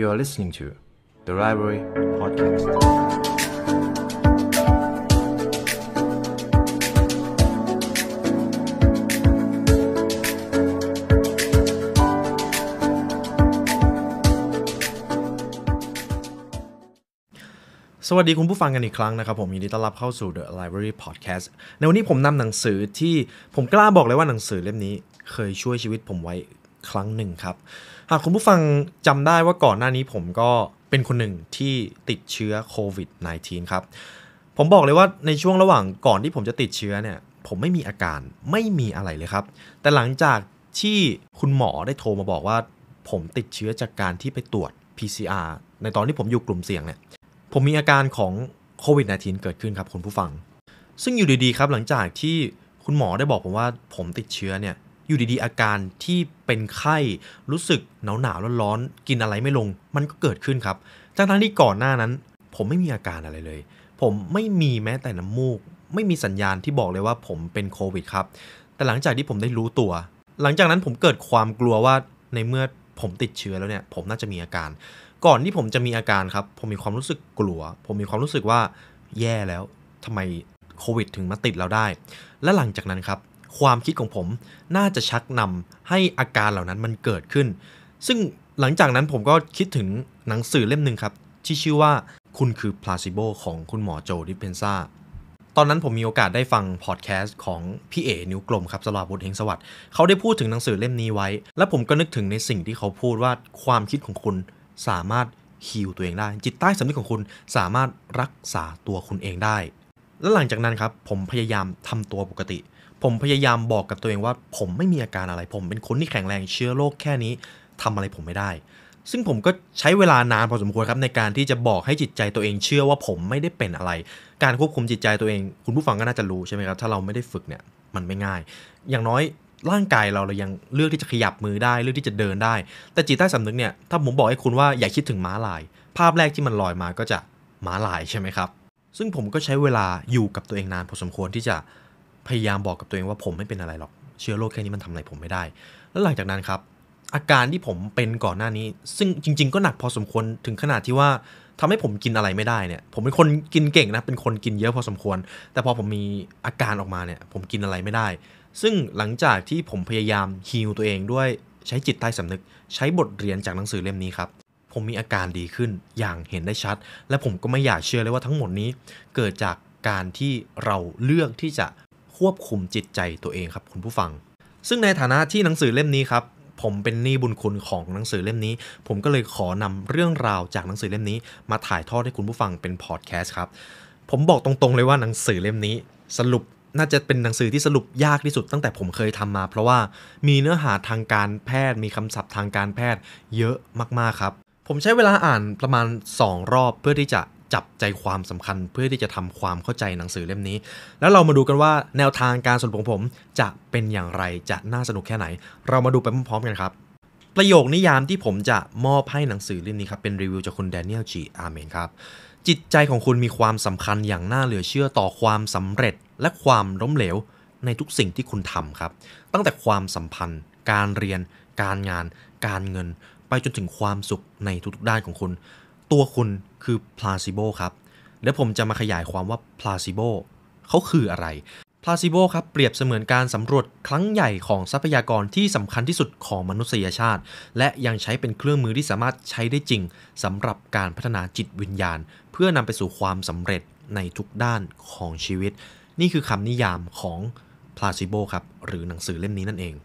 You are listening to The Library Podcast. สวัสดีคุณผู้ฟังกันอีกครั้งนะครับ ผมยินดีต้อนรับเข้าสู่ The Library Podcast ในวันนี้ผมนำหนังสือที่ผมกล้าบอกเลยว่าหนังสือเล่มนี้ เคยช่วยชีวิตผมไว้ครั้งหนึ่งครับหากคุณผู้ฟังจำได้ว่าก่อนหน้านี้ผมก็เป็นคนหนึ่งที่ติดเชื้อโควิด -19 ครับผมบอกเลยว่าในช่วงระหว่างก่อนที่ผมจะติดเชื้อเนี่ย ผมไม่มีอาการไม่มีอะไรเลยครับ แต่หลังจากที่คุณหมอได้โทรมาบอกว่าผมติดเชื้อจากการที่ไปตรวจ PCR ในตอนที่ผมอยู่กลุ่มเสี่ยงเนี่ยผมมีอาการของโควิด -19 เกิดขึ้นครับคุณผู้ฟัง ซึ่งอยู่ดีๆครับหลังจากที่คุณหมอได้บอกผมว่าผมติดเชื้อเนี่ยอยู่ดีๆ อาการที่เป็นไข้รู้สึกหนาวๆร้อนๆกินอะไรไม่ลง มันก็เกิดขึ้นครับทั้งๆั้ที่ก่อนหน้านั้น ผมไม่มีอาการอะไรเลย ผมไม่มีแม้แต่น้ำมูก ไม่มีสัญญาณที่บอกเลยว่าผมเป็นโควิดครับ แต่หลังจากที่ผมได้รู้ตัว หลังจากนั้นผมเกิดความกลัวว่าในเมื่อผมติดเชื้อแล้วเนี่ย ผมน่าจะมีอาการ ก่อนที่ผมจะมีอาการครับ ผมมีความรู้สึกกลัว ผมมีความรู้สึกว่าแย่แล้วทำไมโควิด ถึงมาติดเราได้ และหลังจากนั้นครับความคิดของผมน่าจะชักนำให้อาการเหล่านั้นมันเกิดขึ้น ซึ่งหลังจากนั้นผมก็คิดถึงหนังสือเล่มหนึ่งครับ ที่ชื่อว่าคุณคือพลาซิโบของคุณหมอโจดิเพนซาตอนนั้นผมมีโอกาสได้ฟังพอดแคสต์ของพี่เอ๋นิ้วกลมครับสลาบุตรเฮงสวัสดิ์ เขาได้พูดถึงหนังสือเล่มนี้ไว้ และผมก็นึกถึงในสิ่งที่เขาพูดว่าความคิดของคุณสามารถฮิวตัวเองได้ จิตใต้สำนึกของคุณสามารถรักษาตัวคุณเองได้ และหลังจากนั้นครับผมพยายามทำตัวปกติผมพยายามบอกกับตัวเองว่าผมไม่มีอาการอะไร ผมเป็นคนที่แข็งแรงเชื้อโรคแค่นี้ทำอะไรผมไม่ได้ ซึ่งผมก็ใช้เวลานานพอสมควรครับในการที่จะบอกให้จิตใจตัวเองเชื่อว่าผมไม่ได้เป็นอะไร การควบคุมจิตใจตัวเอง คุณผู้ฟังก็น่าจะรู้ใช่ไหมครับถ้าเราไม่ได้ฝึกเนี่ยมันไม่ง่าย อย่างน้อยร่างกายเราเรายังเลือกที่จะขยับมือได้เลือกที่จะเดินได้ แต่จิตใต้สำนึกเนี่ยถ้าผมบอกให้คุณว่าอย่าคิดถึงม้าลาย ภาพแรกที่มันลอยมาก็จะม้าลายใช่ไหมครับ ซึ่งผมก็ใช้เวลาอยู่กับตัวเองนานพอสมควรที่จะพยายามบอกกับตัวเองว่าผมไม่เป็นอะไรหรอกเชื้อโรคแค่นี้มันทำอะไรผมไม่ได้แล้วหลังจากนั้นครับ อาการที่ผมเป็นก่อนหน้านี้ ซึ่งจริง ๆ ก็หนักพอสมควรถึงขนาดที่ว่าทำให้ผมกินอะไรไม่ได้เนี่ยผมเป็นคนกินเก่งนะ เป็นคนกินเยอะพอสมควร แต่พอผมมีอาการออกมาเนี่ยผมกินอะไรไม่ได้ ซึ่งหลังจากที่ผมพยายามฮีลตัวเองด้วยใช้จิตใต้สำนึกใช้บทเรียนจากหนังสือเล่มนี้ครับผมมีอาการดีขึ้นอย่างเห็นได้ชัด และผมก็ไม่อยากเชื่อเลยว่าทั้งหมดนี้ เกิดจากการที่เราเลือกที่จะควบคุมจิตใจตัวเองครับคุณผู้ฟัง ซึ่งในฐานะที่หนังสือเล่มนี้ครับ ผมเป็นหนี้บุญคุณของหนังสือเล่มนี้ ผมก็เลยขอนำเรื่องราวจากหนังสือเล่มนี้ มาถ่ายทอดให้คุณผู้ฟังเป็นพอดแคสต์ครับผมบอกตรงๆเลยว่าหนังสือเล่มนี้ สรุปน่าจะเป็นหนังสือที่สรุปยากที่สุดตั้งแต่ผมเคยทำมา เพราะว่ามีเนื้อหาทางการแพทย์มีคำศัพท์ทางการแพทย์ เยอะมากๆครับ ผมใช้เวลาอ่านประมาณ2รอบเพื่อที่จะจับใจความสำคัญเพื่อที่จะทำความเข้าใจหนังสือเล่มนี้ แล้วเรามาดูกันว่าแนวทางการสอนของผมจะเป็นอย่างไร จะน่าสนุกแค่ไหน เรามาดูไปพร้อมๆกันครับ ประโยคนิยามที่ผมจะมอบให้หนังสือเล่มนี้ครับ เป็นรีวิวจากคุณแดเนียล จี อาร์เมนครับ จิตใจของคุณมีความสำคัญอย่างน่าเหลือเชื่อต่อความสำเร็จและความล้มเหลว ในทุกสิ่งที่คุณทำครับ ตั้งแต่ความสัมพันธ์ การเรียน การงาน การเงิน ไปจนถึงความสุขในทุกๆด้านของคุณตัวคุณคือ placebo ครับเดี๋ยวผมจะมาขยายความว่า placebo เขาคืออะไร placebo ครับ เปรียบเสมือนการสำรวจครั้งใหญ่ของทรัพยากรที่สำคัญที่สุดของมนุษยชาติ และยังใช้เป็นเครื่องมือที่สามารถใช้ได้จริงสำหรับการพัฒนาจิตวิญญาณ เพื่อนำไปสู่ความสำเร็จในทุกด้านของชีวิต นี่คือคำนิยามของ placebo ครับหรือหนังสือเล่มนี้นั่นเอง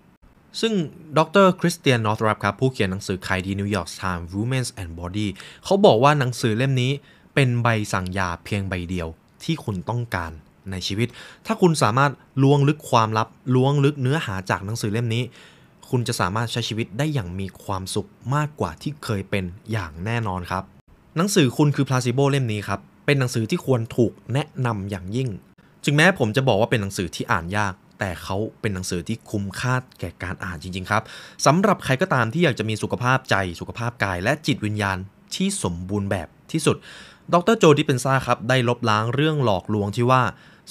ซึ่งดรคริสเตียนนอร์ทรับครับ ผู้เขียนหนังสือขายดีนิวยอร์กไทม์ Women's and Body เขาบอกว่าหนังสือเล่มนี้ เป็นใบสั่งยาเพียงใบเดียว ที่คุณต้องการในชีวิต ถ้าคุณสามารถล้วงลึกความลับล้วงลึกเนื้อหาจากหนังสือเล่มนี้ คุณจะสามารถใช้ชีวิตได้อย่างมีความสุขมากกว่าที่เคยเป็นอย่างแน่นอนครับหนังสือคุณคือพลาซิโบเล่มนี้ครับเป็นหนังสือที่ควรถูกแนะนำอย่างยิ่งจึงแม้ผมจะบอกว่าเป็นหนังสือที่อ่านยากแต่เขาเป็นหนังสือที่คุ้มค่าแก่การอ่านจริง ๆ ครับ สำหรับใครก็ตามที่อยากจะมีสุขภาพใจสุขภาพกาย และจิตวิญญาณที่สมบูรณ์แบบที่สุด ดรโจดิเปนซ่าครับได้ลบล้างเรื่องหลอกลวงที่ว่า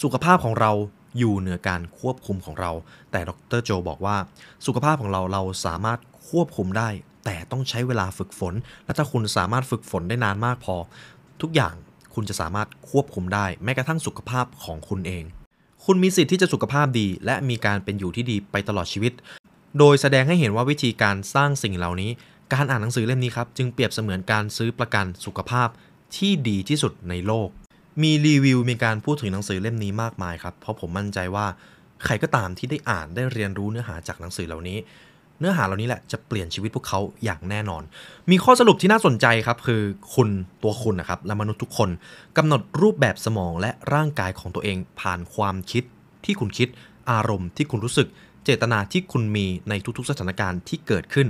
สุขภาพของเราอยู่เหนือการควบคุมของเรา แต่ดรโจบอกว่า สุขภาพของเราเราสามารถควบคุมได้ แต่ต้องใช้เวลาฝึกฝน และถ้าคุณสามารถฝึกฝนได้นานมากพอ ทุกอย่างคุณจะสามารถควบคุมได้ แม้กระทั่งสุขภาพของคุณเองคุณมีสิทธิ์ที่จะสุขภาพดี และมีการเป็นอยู่ที่ดีไปตลอดชีวิต โดยแสดงให้เห็นว่าวิธีการสร้างสิ่งเหล่านี้ การอ่านหนังสือเล่มนี้ครับจึงเปรียบเสมือนการซื้อประกันสุขภาพที่ดีที่สุดในโลก มีรีวิวมีการพูดถึงหนังสือเล่มนี้มากมายครับ เพราะผมมั่นใจว่า ใครก็ตามที่ได้อ่านได้เรียนรู้เนื้อหาจากหนังสือเหล่านี้เนื้อหาเหล่านี้แหละจะเปลี่ยนชีวิตพวกเขาอย่างแน่นอน มีข้อสรุปที่น่าสนใจครับคือคุณตัวคุณนะครับและมนุษย์ทุกคน กำหนดรูปแบบสมองและร่างกายของตัวเอง ผ่านความคิด ที่คุณคิด อารมณ์ที่คุณรู้สึก เจตนาที่คุณมีในทุก ๆ สถานการณ์ที่เกิดขึ้น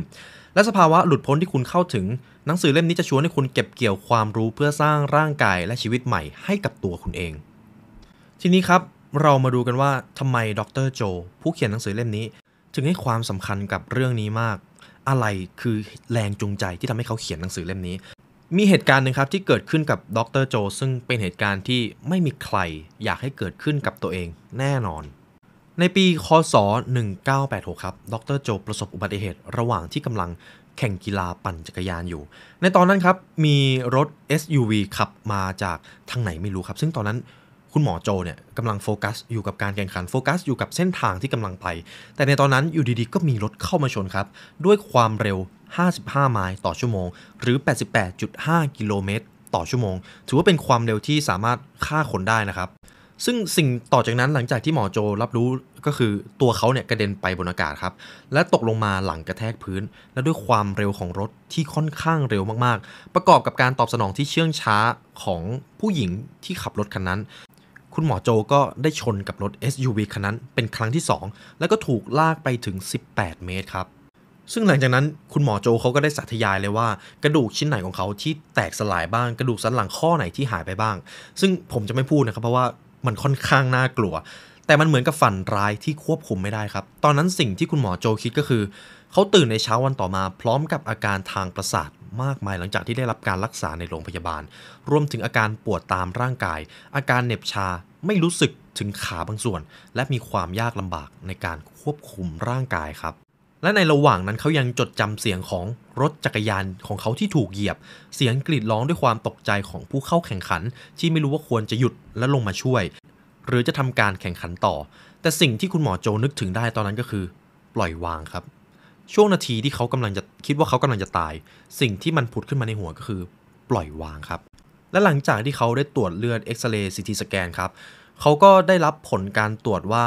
และสภาวะหลุดพ้นที่คุณเข้าถึงหนังสือเล่มนี้จะชวนให้คุณเก็บเกี่ยวความรู้เพื่อสร้างร่างกายและชีวิตใหม่ให้กับตัวคุณเอง ทีนี้ครับเรามาดูกันว่าทำไมดรโจ ผู้เขียนหนังสือเล่มนี้จึงให้ความสำคัญกับเรื่องนี้มาก อะไรคือแรงจูงใจที่ทำให้เขาเขียนหนังสือเล่มนี้ มีเหตุการณ์หนึ่งครับ ที่เกิดขึ้นกับดรโจ ซึ่งเป็นเหตุการณ์ที่ไม่มีใครอยากให้เกิดขึ้นกับตัวเองแน่นอน ในปีคศ 1986 ครับดรโจ ประสบอุบัติเหตุระหว่างที่กำลังแข่งกีฬาปั่นจักรยานอยู่ ในตอนนั้นครับ มีรถ SUV ขับมาจากทางไหนไม่รู้ครับ ซึ่งตอนนั้นคุณหมอโจเนี่ยกำลังโฟกัส อยู่กับการแข่งขันโฟกัส อยู่กับเส้นทางที่กำลังไปแต่ในตอนนั้น อยู่ดีๆ ก็มีรถเข้ามาชนครับ ด้วยความเร็ว 55 ไมล์ต่อชั่วโมง หรือ 88.5 กิโลเมตรต่อชั่วโมง ถือว่าเป็นความเร็วที่สามารถฆ่าคนได้นะครับ ซึ่งสิ่งต่อจากนั้นหลังจากที่หมอโจรับรู้ก็คือตัวเขาเนี่ยกระเด็นไปบนอากาศครับและตกลงมาหลังกระแทกพื้น และด้วยความเร็วของรถที่ค่อนข้างเร็วมากๆ ประกอบกับการตอบสนองที่เชื่องช้าของผู้หญิงที่ขับรถคันนั้นคุณหมอโจก็ได้ชนกับรถ SUV คันนั้นเป็นครั้งที่ 2 แล้วก็ถูกลากไปถึง 18 เมตรครับซึ่งหลังจากนั้นคุณหมอโจเขาก็ได้สาธยายเลยว่า กระดูกชิ้นไหนของเขาที่แตกสลายบ้าง กระดูกสันหลังข้อไหนที่หายไปบ้าง ซึ่งผมจะไม่พูดนะครับเพราะว่ามันค่อนข้างน่ากลัว แต่มันเหมือนกับฝันร้ายที่ควบคุมไม่ได้ครับ ตอนนั้นสิ่งที่คุณหมอโจคิดก็คือเขาตื่นในเช้าวันต่อมา พร้อมกับอาการทางประสาทมากมายหลังจากที่ได้รับการรักษาในโรงพยาบาล รวมถึงอาการปวดตามร่างกาย อาการเหน็บชา ไม่รู้สึกถึงขาบางส่วน และมีความยากลำบากในการควบคุมร่างกายครับ และในระหว่างนั้นเขายังจดจำเสียงของรถจักรยานของเขาที่ถูกเหยียบ เสียงกรีดร้องด้วยความตกใจของผู้เข้าแข่งขัน ที่ไม่รู้ว่าควรจะหยุดและลงมาช่วย หรือจะทำการแข่งขันต่อ แต่สิ่งที่คุณหมอโจนึกถึงได้ตอนนั้นก็คือ ปล่อยวางครับช่วงนาทีที่เขากำลังจะคิดว่าเขากำลังจะตาย สิ่งที่มันผุดขึ้นมาในหัวก็คือ ปล่อยวางครับ และหลังจากที่เขาได้ตรวจเลือดเอ็กซเรย์ซีทีสแกนครับ เขาก็ได้รับผลการตรวจว่า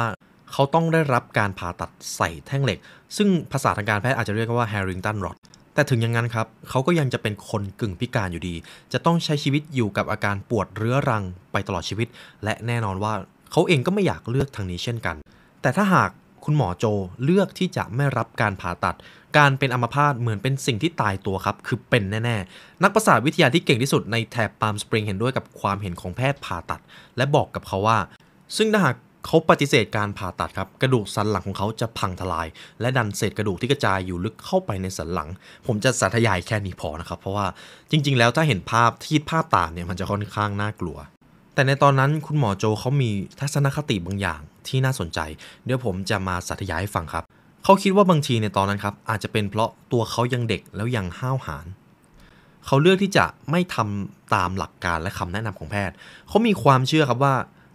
เขาต้องได้รับการผ่าตัดใส่แท่งเหล็ก ซึ่งภาษาทางการแพทย์อาจจะเรียกว่าแฮร์ริงตันรอดแต่ถึงอย่างนั้นครับ เขาก็ยังจะเป็นคนกึ่งพิการอยู่ดี จะต้องใช้ชีวิตอยู่กับอาการปวดเรื้อรังไปตลอดชีวิต และแน่นอนว่าเขาเองก็ไม่อยากเลือกทางนี้เช่นกัน แต่ถ้าหากคุณหมอโจเลือกที่จะไม่รับการผ่าตัด การเป็นอัมพาตเหมือนเป็นสิ่งที่ตายตัวครับ คือเป็นแน่ ๆ นักประสาทวิทยาที่เก่งที่สุดในแถบปาล์มสปริงเห็นด้วยกับความเห็นของแพทย์ผ่าตัด และบอกกับเขาว่า ซึ่งถ้าหากเขาปฏิเสธการผ่าตัดครับ กระดูกสันหลังของเขาจะพังทลาย และดันเศษกระดูกที่กระจายอยู่ลึกเข้าไปในสันหลัง ผมจะสาธยายแค่นี้พอนะครับเพราะว่าจริง ๆ แล้วถ้าเห็นภาพที่ภาพตามเนี่ยมันจะค่อนข้างน่ากลัว แต่ในตอนนั้นคุณหมอโจเขามีทัศนคติบางอย่างที่น่าสนใจ เดี๋ยวผมจะมาสาธยายให้ฟังครับ เขาคิดว่าบางทีในตอนนั้นครับ อาจจะเป็นเพราะตัวเขายังเด็กแล้วยังห้าวหาญเขาเลือกที่จะไม่ทำตามหลักการและคำแนะนำของแพทย์ เขามีความเชื่อครับว่า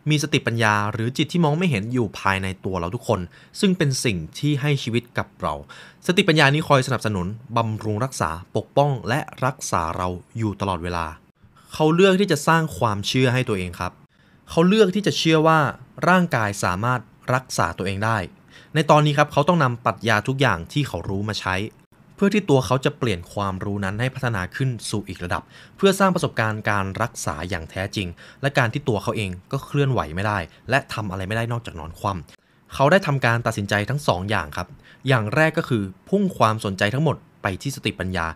มีสติปัญญาหรือจิตที่มองไม่เห็นอยู่ภายในตัวเราทุกคน ซึ่งเป็นสิ่งที่ให้ชีวิตกับเรา สติปัญญานี้คอยสนับสนุนบำรุงรักษาปกป้อง และรักษาเราอยู่ตลอดเวลา เขาเลือกที่จะสร้างความเชื่อให้ตัวเองครับเขาเลือกที่จะเชื่อว่าร่างกายสามารถรักษาตัวเองได้ ในตอนนี้ครับเขาต้องนำปรัชญาทุกอย่างที่เขารู้มาใช้ เพื่อที่ตัวเขาจะเปลี่ยนความรู้นั้นให้พัฒนาขึ้นสู่อีกระดับ เพื่อสร้างประสบการณ์การรักษาอย่างแท้จริง และการที่ตัวเขาเองก็เคลื่อนไหวไม่ได้ และทำอะไรไม่ได้นอกจากนอนคว่ำเขาได้ทำการตัดสินใจทั้ง2ออย่างครับ อย่างแรกก็คือพุ่งความสนใจทั้งหมดไปที่สติปัญญา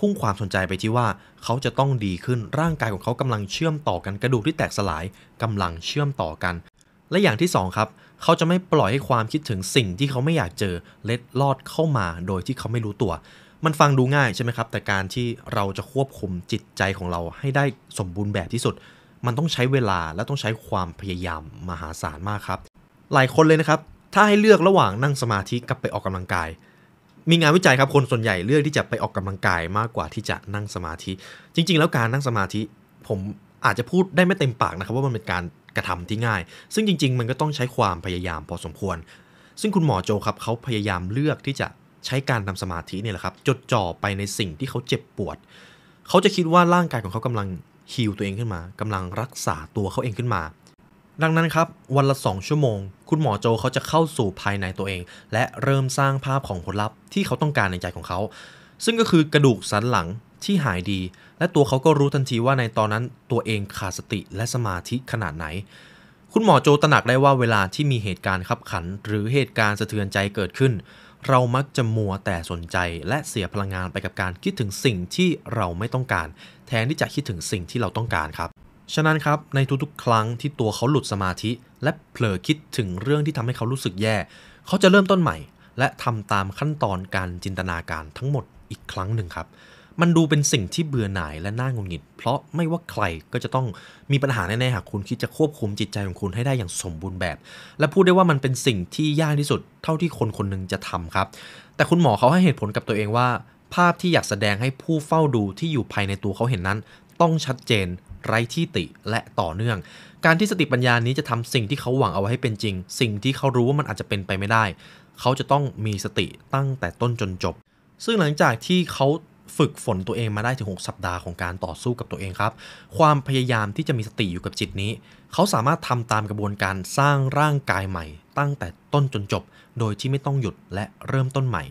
พุ่งความสนใจไปที่ว่าเขาจะต้องดีขึ้นร่างกายของเขากำลังเชื่อมต่อกันกระดูกที่แตกสลาย กำลังเชื่อมต่อกัน และอย่างที่2ครับเขาจะไม่ปล่อยให้ความคิดถึงสิ่งที่เขาไม่อยากเจอเล็ดลอดเข้ามาโดยที่เขาไม่รู้ตัว มันฟังดูง่ายใช่ไหมครับแต่การที่เราจะควบคุมจิตใจของเราให้ได้สมบูรณ์แบบที่สุด มันต้องใช้เวลาและต้องใช้ความพยายามมหาศาลมากครับหลายคนเลยนะครับถ้าให้เลือกระหว่างนั่งสมาธิกับไปออกกำลังกายมีงานวิจัยครับคนส่วนใหญ่เลือกที่จะไปออกกำลังกายมากกว่าที่จะนั่งสมาธิ จริงๆ แล้วการนั่งสมาธิผมอาจจะพูดได้ไม่เต็มปากนะครับ ว่ามันเป็นการกระทำที่ง่าย ซึ่งจริงๆ มันก็ต้องใช้ความพยายามพอสมควร ซึ่งคุณหมอโจครับเขาพยายามเลือกที่จะใช้การทำสมาธิเนี่ยแหละครับจดจ่อไปในสิ่งที่เขาเจ็บปวดเขาจะคิดว่าร่างกายของเขากำลังฮิวตัวเองขึ้นมา กำลังรักษาตัวเขาเองขึ้นมาดังนั้นครับวันละ 2 ชั่วโมง คุณหมอโจเขาจะเข้าสู่ภายในตัวเอง และเริ่มสร้างภาพของผลลัพธ์ที่เขาต้องการในใจของเขา ซึ่งก็คือกระดูกสันหลังที่หายดีและตัวเขาก็รู้ทันทีว่าในตอนนั้นตัวเองขาดสติและสมาธิขนาดไหน คุณหมอโจตระหนักได้ว่าเวลาที่มีเหตุการณ์ขับขัน หรือเหตุการณ์สะเทือนใจเกิดขึ้น เรามักจะมัวแต่สนใจและเสียพลังงานไปกับการคิดถึงสิ่งที่เราไม่ต้องการ แทนที่จะคิดถึงสิ่งที่เราต้องการครับฉะนั้นครับในทุกๆ ครั้งที่ตัวเขาหลุดสมาธิ และเผลอคิดถึงเรื่องที่ทำให้เขารู้สึกแย่เขาจะเริ่มต้นใหม่ และทำตามขั้นตอนการจินตนาการทั้งหมดอีกครั้งหนึ่งครับ มันดูเป็นสิ่งที่เบื่อหน่ายและน่างงงิดเพราะไม่ว่าใครก็จะต้องมีปัญหาแน่ๆ หากคุณคิดจะควบคุมจิตใจของคุณให้ได้อย่างสมบูรณ์แบบ และพูดได้ว่ามันเป็นสิ่งที่ยากที่สุด เท่าที่คนคนหนึ่งจะทำครับ แต่คุณหมอเขาให้เหตุผลกับตัวเองว่า ภาพที่อยากแสดงให้ผู้เฝ้าดูที่อยู่ภายในตัวเขาเห็นนั้นต้องชัดเจนไร้ที่ติและต่อเนื่อง การที่สติปัญญานี้จะทำสิ่งที่เขาหวังเอาไว้ให้เป็นจริง สิ่งที่เขารู้ว่ามันอาจจะเป็นไปไม่ได้ เขาจะต้องมีสติตั้งแต่ต้นจนจบ ซึ่งหลังจากที่เขาฝึกฝนตัวเองมาได้ถึง 6 สัปดาห์ของการต่อสู้กับตัวเองครับ ความพยายามที่จะมีสติอยู่กับจิตนี้ เขาสามารถทำตามกระบวนการสร้างร่างกายใหม่ ตั้งแต่ต้นจนจบ โดยที่ไม่ต้องหยุดและเริ่มต้นใหม่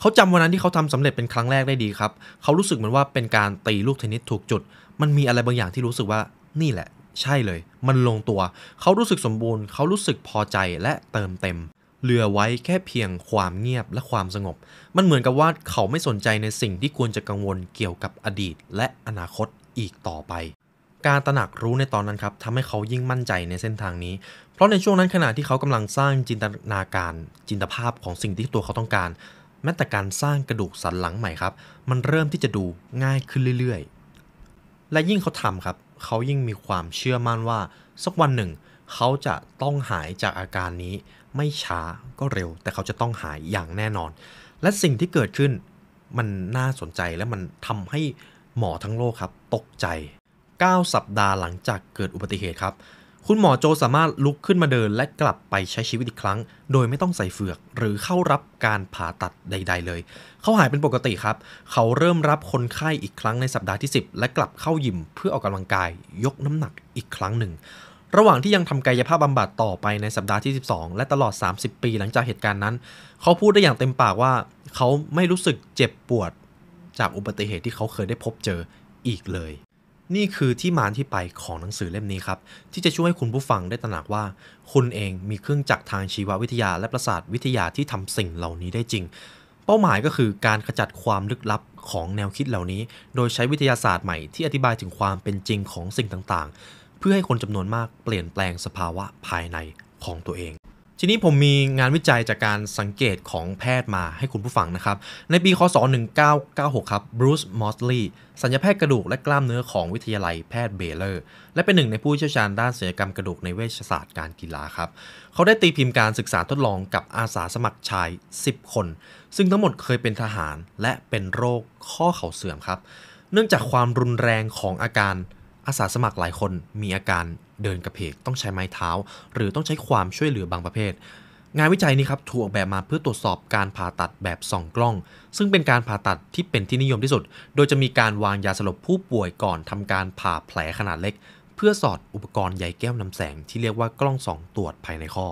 เขาจำวันนั้นที่เขาทำสำเร็จเป็นครั้งแรกได้ดีครับ เขารู้สึกเหมือนว่าเป็นการตีลูกเทนนิสถูกจุดมันมีอะไรบางอย่างที่รู้สึกว่า นี่แหละ ใช่เลย มันลงตัว เขารู้สึกสมบูรณ์ เขารู้สึกพอใจและเติมเต็ม เหลือไว้แค่เพียงความเงียบและความสงบ มันเหมือนกับว่าเขาไม่สนใจในสิ่งที่ควรจะกังวลเกี่ยวกับอดีตและอนาคตอีกต่อไป การตระหนักรู้ในตอนนั้นครับทำให้เขายิ่งมั่นใจในเส้นทางนี้ เพราะในช่วงนั้นขณะที่เขากำลังสร้างจินตนาการ จินตภาพของสิ่งที่ตัวเขาต้องการ แม้แต่การสร้างกระดูกสันหลังใหม่ครับ มันเริ่มที่จะดูง่ายขึ้นเรื่อยๆและยิ่งเขาทำครับ เขายิ่งมีความเชื่อมั่นว่า สักวันหนึ่ง เขาจะต้องหายจากอาการนี้ไม่ช้าก็เร็ว แต่เขาจะต้องหายอย่างแน่นอน และสิ่งที่เกิดขึ้นมันน่าสนใจและมันทำให้หมอทั้งโลกครับ ตกใจ 9 สัปดาห์หลังจากเกิดอุบัติเหตุครับคุณหมอโจสามารถลุกขึ้นมาเดินและกลับไปใช้ชีวิตอีกครั้ง โดยไม่ต้องใส่เฟือก หรือเข้ารับการผ่าตัดใดๆเลย เขาหายเป็นปกติครับ เขาเริ่มรับคนไข้อีกครั้งในสัปดาห์ที่ 10 และกลับเข้ายิมเพื่อออกกำลังกายยกน้ำหนักอีกครั้งหนึ่ง ระหว่างที่ยังทำกายภาพบำบัดต่อไปในสัปดาห์ที่12 และตลอด 30 ปีหลังจากเหตุการณ์นั้น เขาพูดได้อย่างเต็มปากว่า เขาไม่รู้สึกเจ็บปวด จากอุบัติเหตุที่เขาเคยได้พบเจออีกเลยนี่คือที่มาที่ไปของหนังสือเล่มนี้ครับที่จะช่วยให้คุณผู้ฟังได้ตระหนักว่า คุณเองมีเครื่องจักรทางชีววิทยาและประสาทวิทยาที่ทำสิ่งเหล่านี้ได้จริง เป้าหมายก็คือการขจัดความลึกลับของแนวคิดเหล่านี้ โดยใช้วิทยาศาสตร์ใหม่ที่อธิบายถึงความเป็นจริงของสิ่งต่างๆ เพื่อให้คนจำนวนมากเปลี่ยนแปลงสภาวะภายในของตัวเองทีนี้ผมมีงานวิจัยจากการสังเกตของแพทย์มาให้คุณผู้ฟังนะครับในปีคศ 1996 ครับบรูซ มอสลีย์สัญญาแพทย์กระดูกและกล้ามเนื้อของวิทยาลัยแพทย์เบเลอร์ และเป็นหนึ่งในผู้เชี่ยวชาญด้านศัลยกรรมกระดูกในเวชศาสตร์การกีฬาครับ เขาได้ตีพิมพ์การศึกษาทดลองกับอาสาสมัครชาย 10 คน ซึ่งทั้งหมดเคยเป็นทหารและเป็นโรคข้อเข่าเสื่อมครับ เนื่องจากความรุนแรงของอาการอาสาสมัครหลายคนมีอาการเดินกระเพกต้องใช้ไม้เท้า หรือต้องใช้ความช่วยเหลือบางประเภท งานวิจัยนี้ครับถูกออกแบบมาเพื่อตรวจสอบการผ่าตัดแบบส่องกล้อง ซึ่งเป็นการผ่าตัดที่เป็นที่นิยมที่สุด โดยจะมีการวางยาสลบผู้ป่วยก่อนทำการผ่าแผลขนาดเล็ก เพื่อสอดอุปกรณ์ใยแก้วนำแสงที่เรียกว่ากล้องส่องตรวจภายในข้อ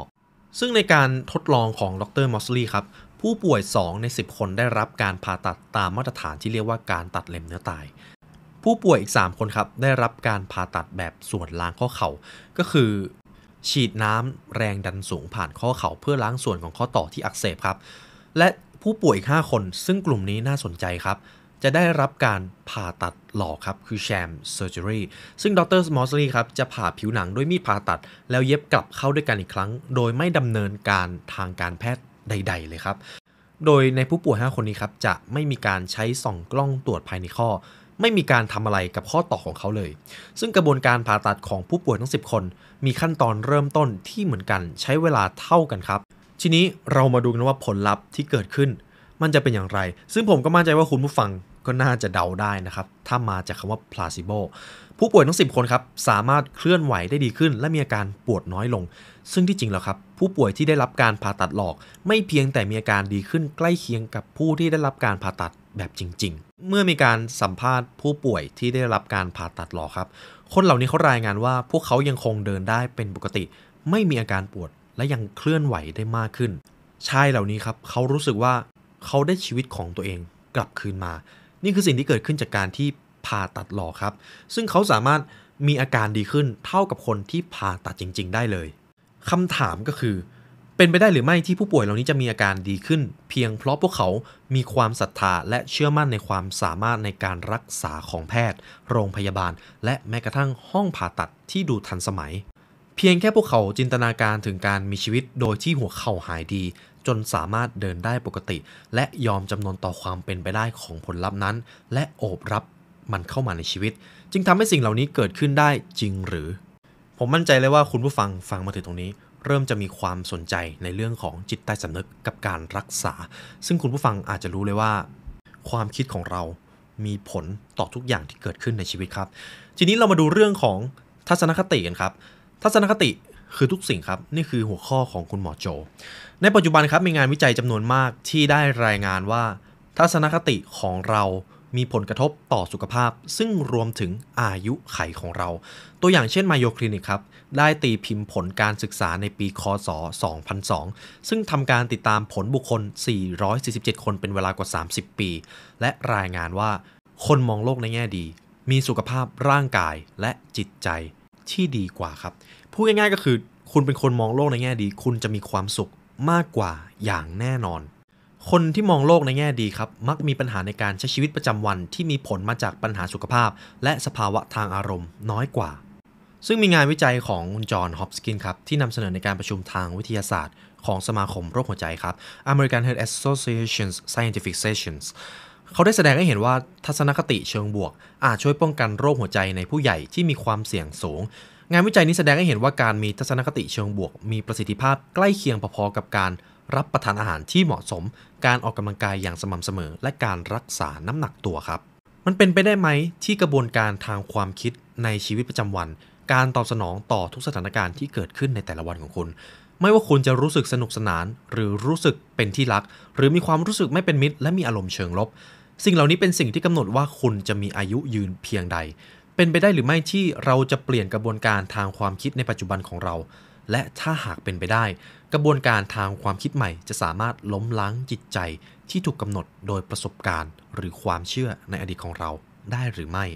ซึ่งในการทดลองของดรมอสลีครับผู้ป่วย 2 ใน 10 คนได้รับการผ่าตัดตามมาตรฐานที่เรียกว่าการตัดเล็มเนื้อตายผู้ป่วยอีก 3 คนครับ ได้รับการผ่าตัดแบบส่วนล้างข้อเขา่า ก็คือ ฉีดน้ำแรงดันสูงผ่านข้อเข่า เพื่อล้างส่วนของข้อต่อที่อักเสบครับ และผู้ป่วยอีก 5 คน ซึ่งกลุ่มนี้น่าสนใจครับ จะได้รับการผ่าตัดหลอครับ คือแชมเซอร์เจอรี่ซึ่งดรมอสลีครับ จะผ่าผิวหนังด้วยมีดผ่าตัดแล้วเย็บกลับเข้าด้วยกันอีกครั้ง โดยไม่ดำเนินการทางการแพทย์ใด ๆ เลยครับ โดยในผู้ป่วย 5 คนนี้ครับจะไม่มีการใช้ส่องกล้องตรวจภายในข้อไม่มีการทำอะไรกับข้อต่อของเขาเลย ซึ่งกระบวนการผ่าตัดของผู้ป่วยทั้ง 10 คน มีขั้นตอนเริ่มต้นที่เหมือนกันใช้เวลาเท่ากันครับ ทีนี้เรามาดูกันว่าผลลัพธ์ที่เกิดขึ้น มันจะเป็นอย่างไร ซึ่งผมก็มั่นใจว่าคุณผู้ฟังก็น่าจะเดาได้นะครับ ถ้ามาจากคำว่า placebo ผู้ป่วยทั้ง 10 คนครับ สามารถเคลื่อนไหวได้ดีขึ้น และมีอาการปวดน้อยลง ซึ่งที่จริงแล้วครับ ผู้ป่วยที่ได้รับการผ่าตัดหลอก ไม่เพียงแต่มีอาการดีขึ้นใกล้เคียงกับผู้ที่ได้รับการผ่าตัดแบบจริงๆ เมื่อมีการสัมภาษณ์ผู้ป่วยที่ได้รับการผ่าตัดหลอครับ คนเหล่านี้เขารายงานว่าพวกเขายังคงเดินได้เป็นปกติ ไม่มีอาการปวดและยังเคลื่อนไหวได้มากขึ้นชายเหล่านี้ครับเขารู้สึกว่าเขาได้ชีวิตของตัวเองกลับคืนมา นี่คือสิ่งที่เกิดขึ้นจากการที่ผ่าตัดหลอครับ ซึ่งเขาสามารถมีอาการดีขึ้นเท่ากับคนที่ผ่าตัดจริงๆ ได้เลยคำถามก็คือเป็นไปได้หรือไม่ที่ผู้ป่วยเหล่านี้จะมีอาการดีขึ้น เพียงเพราะพวกเขา มีความศรัทธาและเชื่อมั่นในความสามารถในการรักษาของแพทย์ โรงพยาบาล และแม้กระทั่งห้องผ่าตัดที่ดูทันสมัย เพียงแค่พวกเขาจินตนาการถึงการมีชีวิตโดยที่หัวเข่าหายดี จนสามารถเดินได้ปกติ และยอมจำนนต่อความเป็นไปได้ของผลลัพธ์นั้น และโอบรับมันเข้ามาในชีวิต จึงทำให้สิ่งเหล่านี้เกิดขึ้นได้จริงหรือ ผมมั่นใจเลยว่าคุณผู้ฟังฟังมาถึงตรงนี้เริ่มจะมีความสนใจในเรื่องของจิตใต้สำนึกกับการรักษา ซึ่งคุณผู้ฟังอาจจะรู้เลยว่า ความคิดของเรามีผลต่อทุกอย่างที่เกิดขึ้นในชีวิตครับ ทีนี้เรามาดูเรื่องของทัศนคติกันครับ ทัศนคติคือทุกสิ่งครับ นี่คือหัวข้อของคุณหมอโจ ในปัจจุบันครับมีงานวิจัยจำนวนมากที่ได้รายงานว่า ทัศนคติของเรามีผลกระทบต่อสุขภาพ ซึ่งรวมถึงอายุไขของเรา ตัวอย่างเช่นไมโยคลินิกครับได้ตีพิมพ์ผลการศึกษาในปี คศ 2002 ซึ่งทำการติดตามผลบุคคล 447 คนเป็นเวลากว่า 30 ปี และรายงานว่า คนมองโลกในแง่ดี มีสุขภาพร่างกายและจิตใจที่ดีกว่าครับพูดง่ายๆก็คือ คุณเป็นคนมองโลกในแง่ดี คุณจะมีความสุขมากกว่าอย่างแน่นอน คนที่มองโลกในแง่ดีครับ มักมีปัญหาในการใช้ชีวิตประจำวันที่มีผลมาจากปัญหาสุขภาพ และสภาวะทางอารมณ์ น้อยกว่าซึ่งมีงานวิจัยของคุณจอห์นฮอปกินครับ ที่นำเสนอในการประชุมทางวิทยาศาสตร์ ของสมาคมโรคหัวใจครับ American Heart Association's c i e n t i f i c Sessions เขาได้แสดงให้เห็นว่าทัศนคติเชิงบวก อาจช่วยป้องกันโรคหัวใจในผู้ใหญ่ที่มีความเสี่ยงสูง งานวิจัยนี้แสดงให้เห็นว่าการมีทัศนคติเชิงบวก มีประสิทธิภาพใกล้เคียงพอๆกับการรับประทานอาหารที่เหมาะสม การออกกำลังกายอย่างสม่ำเสมอและการรักษาน้ำหนักตัวครับ มันเป็นไปได้ไหมที่กระบวนการทางความคิดในชีวิตประจำวันการตอบสนองต่อทุกสถานการณ์ที่เกิดขึ้นในแต่ละวันของคุณ ไม่ว่าคุณจะรู้สึกสนุกสนานหรือรู้สึกเป็นที่รัก หรือมีความรู้สึกไม่เป็นมิตร และมีอารมณ์เชิงลบ สิ่งเหล่านี้เป็นสิ่งที่กำหนดว่าคุณจะมีอายุยืนเพียงใด เป็นไปได้หรือไม่ที่เราจะเปลี่ยนกระบวนการทางความคิดในปัจจุบันของเรา และถ้าหากเป็นไปได้ กระบวนการทางความคิดใหม่ จะสามารถล้มล้างจิตใจ ที่ถูกกำหนดโดยประสบการณ์ หรือความเชื่อในอดีตของเราได้หรือไม่